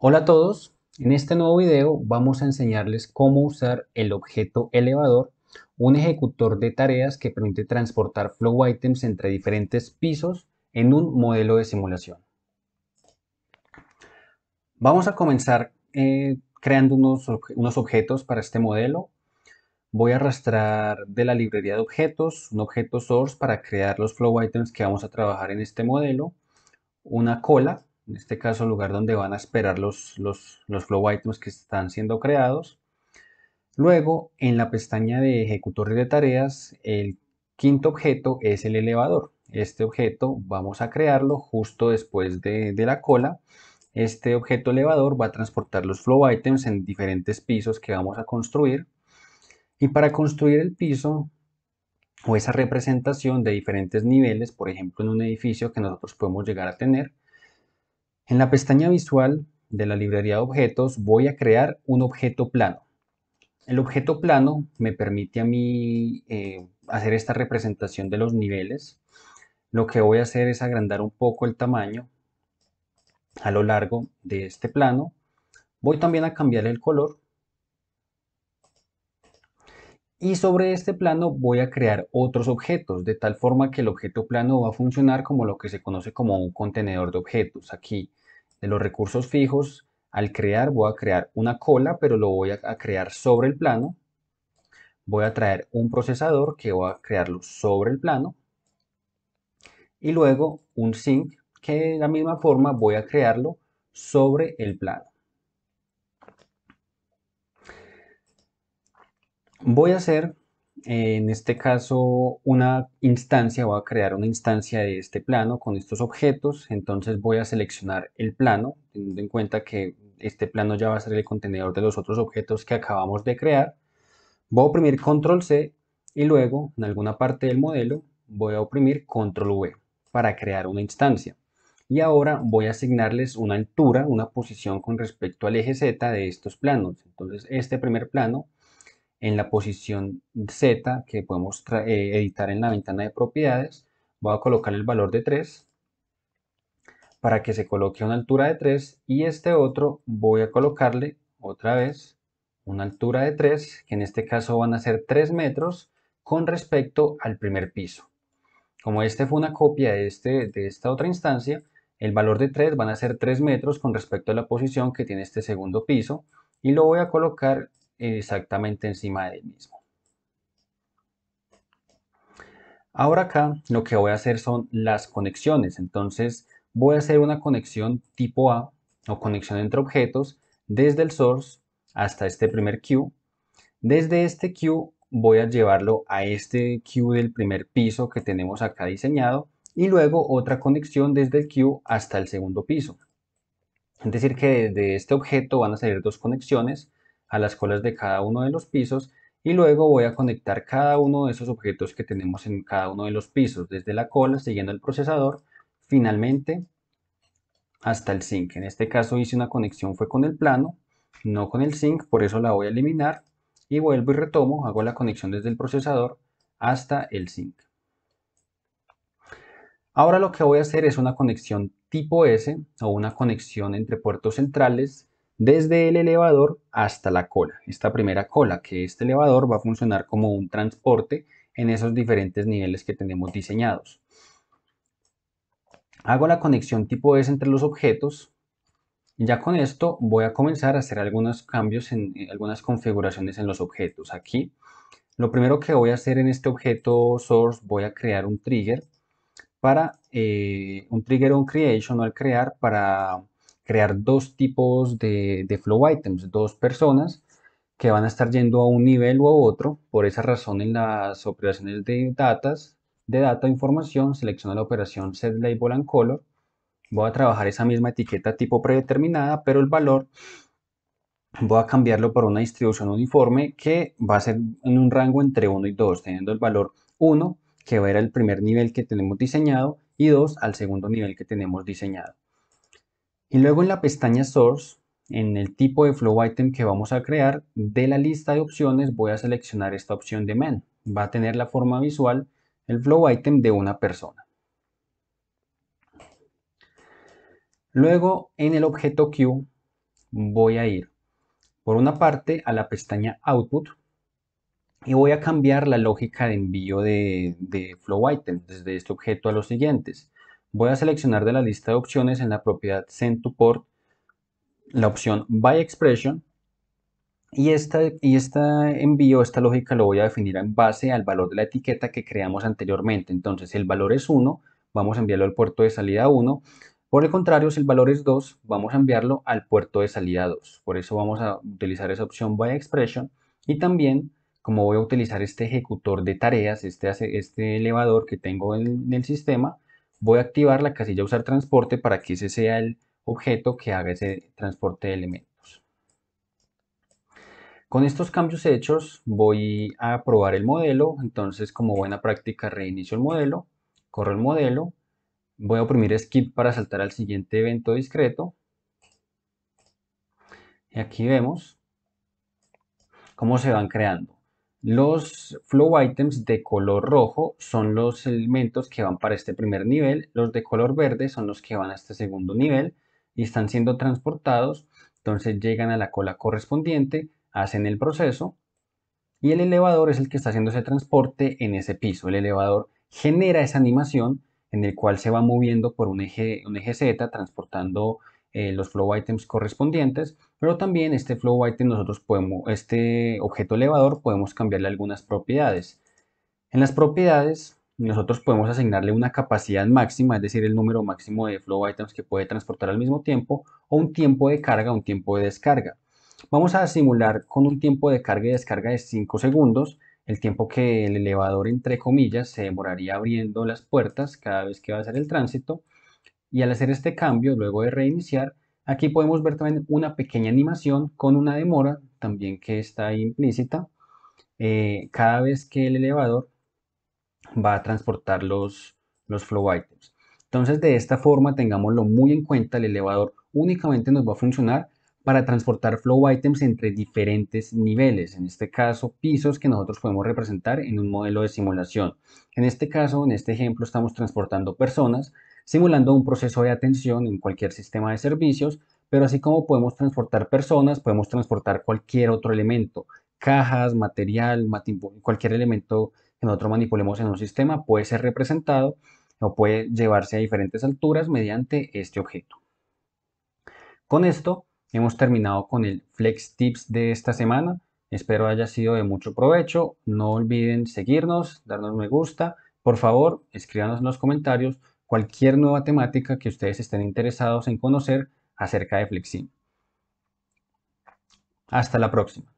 Hola a todos, en este nuevo video vamos a enseñarles cómo usar el objeto elevador, un ejecutor de tareas que permite transportar flow items entre diferentes pisos en un modelo de simulación. Vamos a comenzar eh, creando unos, unos objetos para este modelo. Voy a arrastrar de la librería de objetos un objeto source para crear los flow items que vamos a trabajar en este modelo, una cola en este caso el lugar donde van a esperar los, flow items que están siendo creados. Luego, en la pestaña de ejecutor de tareas, el quinto objeto es el elevador. Este objeto vamos a crearlo justo después de la cola. Este objeto elevador va a transportar los flow items en diferentes pisos que vamos a construir. Y para construir el piso o esa representación de diferentes niveles, por ejemplo en un edificio que nosotros podemos llegar a tener, en la pestaña visual de la librería de objetos voy a crear un objeto plano. El objeto plano me permite a mí eh, hacer esta representación de los niveles. Lo que voy a hacer es agrandar un poco el tamaño a lo largo de este plano. Voy también a cambiar el color y sobre este plano voy a crear otros objetos, de tal forma que el objeto plano va a funcionar como lo que se conoce como un contenedor de objetos. Aquí, de los recursos fijos, al crear voy a crear una cola, pero lo voy a crear sobre el plano. Voy a traer un procesador que voy a crearlo sobre el plano. Y luego un sync que de la misma forma voy a crearlo sobre el plano. voy a hacer eh, en este caso una instancia, voy a crear una instancia de este plano con estos objetos, entonces voy a seleccionar el plano, teniendo en cuenta que este plano ya va a ser el contenedor de los otros objetos que acabamos de crear. Voy a oprimir control C y luego en alguna parte del modelo voy a oprimir control V para crear una instancia. Y ahora voy a asignarles una altura, una posición con respecto al eje Z de estos planos. Entonces este primer plano en la posición Z que podemos eh, editar en la ventana de propiedades, voy a colocar el valor de 3 para que se coloque una altura de 3 y este otro voy a colocarle otra vez una altura de 3, que en este caso van a ser 3 metros con respecto al primer piso. Como este fue una copia de, este, de esta otra instancia, el valor de 3 van a ser 3 metros con respecto a la posición que tiene este segundo piso y lo voy a colocar exactamente encima del mismo. Ahora acá lo que voy a hacer son las conexiones. Entonces voy a hacer una conexión tipo A o conexión entre objetos desde el source hasta este primer queue. Desde este queue voy a llevarlo a este queue del primer piso que tenemos acá diseñado y luego otra conexión desde el queue hasta el segundo piso. Es decir que desde este objeto van a salir dos conexiones, a las colas de cada uno de los pisos y luego voy a conectar cada uno de esos objetos que tenemos en cada uno de los pisos, desde la cola, siguiendo el procesador, finalmente hasta el sync. En este caso hice una conexión fue con el plano, no con el sync, por eso la voy a eliminar y vuelvo y retomo, hago la conexión desde el procesador hasta el sync. Ahora lo que voy a hacer es una conexión tipo S o una conexión entre puertos centrales desde el elevador hasta la cola, esta primera cola, que este elevador va a funcionar como un transporte en esos diferentes niveles que tenemos diseñados. Hago la conexión tipo S entre los objetos. Ya con esto voy a comenzar a hacer algunos cambios en, eh, algunas configuraciones en los objetos. Aquí lo primero que voy a hacer en este objeto source voy a crear un trigger para eh, un trigger on creation al crear para crear dos tipos de, flow items, dos personas que van a estar yendo a un nivel o a otro. Por esa razón, en las operaciones de datas, de data o e información, selecciono la operación set label and color. Voy a trabajar esa misma etiqueta tipo predeterminada, pero el valor voy a cambiarlo por una distribución uniforme que va a ser en un rango entre 1 y 2, teniendo el valor 1, que va a ser al primer nivel que tenemos diseñado, y 2 al segundo nivel que tenemos diseñado. Y luego en la pestaña Source, en el tipo de flow item que vamos a crear, de la lista de opciones voy a seleccionar esta opción de Men. Va a tener la forma visual, el flow item de una persona. Luego en el objeto Queue voy a ir por una parte a la pestaña Output y voy a cambiar la lógica de envío de, de flow item desde este objeto a los siguientes. Voy a seleccionar de la lista de opciones en la propiedad Port la opción By Expression y, esta, y este envío, esta lógica lo voy a definir en base al valor de la etiqueta que creamos anteriormente. Entonces, si el valor es 1, vamos a enviarlo al puerto de salida 1. Por el contrario, si el valor es 2, vamos a enviarlo al puerto de salida 2. Por eso vamos a utilizar esa opción by expression. Y también, como voy a utilizar este ejecutor de tareas, este, este elevador que tengo en el sistema, voy a activar la casilla usar transporte para que ese sea el objeto que haga ese transporte de elementos. Con estos cambios hechos voy a probar el modelo, entonces como buena práctica reinicio el modelo, corro el modelo, voy a oprimir skip para saltar al siguiente evento discreto y aquí vemos cómo se van creando. Los flow items de color rojo son los elementos que van para este primer nivel, los de color verde son los que van a este segundo nivel y están siendo transportados, entonces llegan a la cola correspondiente, hacen el proceso y el elevador es el que está haciendo ese transporte en ese piso. El elevador genera esa animación en el cual se va moviendo por un eje, un eje Z transportando eh, los flow items correspondientes, pero también este flow item nosotros podemos, este objeto elevador podemos cambiarle algunas propiedades. En las propiedades nosotros podemos asignarle una capacidad máxima, es decir, el número máximo de flow items que puede transportar al mismo tiempo, o un tiempo de carga, un tiempo de descarga. Vamos a simular con un tiempo de carga y descarga de 5 segundos, el tiempo que el elevador, entre comillas, se demoraría abriendo las puertas cada vez que va a hacer el tránsito, y al hacer este cambio, luego de reiniciar, aquí podemos ver también una pequeña animación con una demora, también que está implícita, eh, cada vez que el elevador va a transportar los, los flow items. Entonces, de esta forma, tengámoslo muy en cuenta, el elevador únicamente nos va a funcionar para transportar flow items entre diferentes niveles, en este caso pisos que nosotros podemos representar en un modelo de simulación. En este caso, en este ejemplo, estamos transportando personas, simulando un proceso de atención en cualquier sistema de servicios, pero así como podemos transportar personas, podemos transportar cualquier otro elemento, cajas, material, cualquier elemento que nosotros manipulemos en un sistema puede ser representado o puede llevarse a diferentes alturas mediante este objeto. Con esto hemos terminado con el Flex Tips de esta semana. Espero haya sido de mucho provecho. No olviden seguirnos, darnos me gusta. Por favor, escríbanos en los comentarios cualquier nueva temática que ustedes estén interesados en conocer acerca de Flexim. Hasta la próxima.